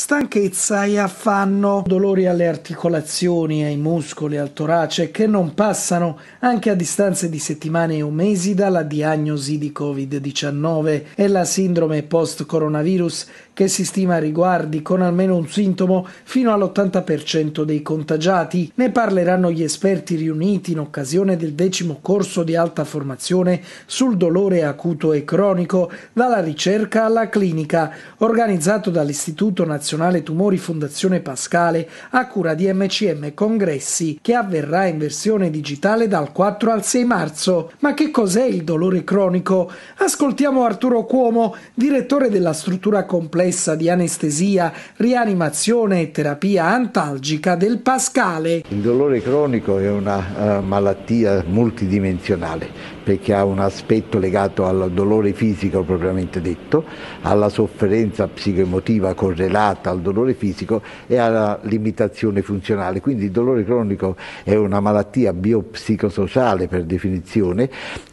stanchezza e affanno, dolori alle articolazioni, ai muscoli, al torace che non passano anche a distanze di settimane o mesi dalla diagnosi di Covid-19 e la sindrome post-coronavirus che si stima riguardi con almeno un sintomo fino all'80% dei contagiati. Ne parleranno gli esperti riuniti in occasione del decimo corso di alta formazione sul dolore acuto e cronico, dalla ricerca alla clinica, organizzato dall'Istituto Nazionale Tumori Fondazione Pascale a cura di MCM Congressi, che avverrà in versione digitale dal 4 al 6 marzo. Ma che cos'è il dolore cronico? Ascoltiamo Arturo Cuomo, direttore della struttura complessa complessa di anestesia, rianimazione e terapia antalgica del pascale. Il dolore cronico è una eh, malattia multidimensionale perché ha un aspetto legato al dolore fisico propriamente detto, alla sofferenza psicoemotiva correlata al dolore fisico e alla limitazione funzionale. Quindi il dolore cronico è una malattia biopsicosociale per definizione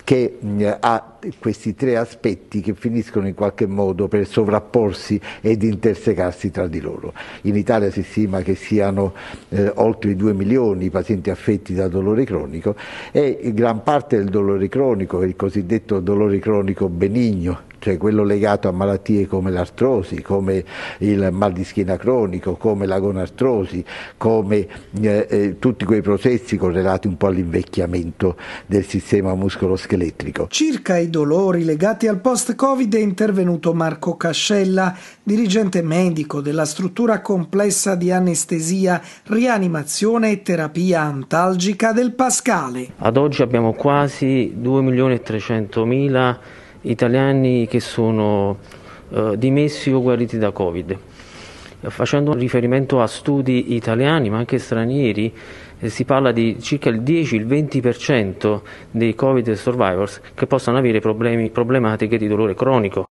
che mh, mm, ha questi tre aspetti che finiscono in qualche modo per sovrapporsi ed intersecarsi tra di loro. In Italia si stima che siano eh, oltre 2 milioni i pazienti affetti da dolore cronico e gran parte del dolore cronico, il cosiddetto dolore cronico benigno, cioè quello legato a malattie come l'artrosi, come il mal di schiena cronico, come la gonartrosi, come eh, eh, tutti quei processi correlati un po' all'invecchiamento del sistema muscoloscheletrico. Circa i dolori legati al post-Covid è intervenuto Marco Cascella, dirigente medico della struttura complessa di anestesia, rianimazione e terapia antalgica del Pascale. Ad oggi abbiamo quasi 2.300.000 italiani che sono eh, dimessi o guariti da Covid. Facendo riferimento a studi italiani ma anche stranieri, eh, si parla di circa il 10-20% dei Covid survivors che possono avere problemi, problematiche di dolore cronico.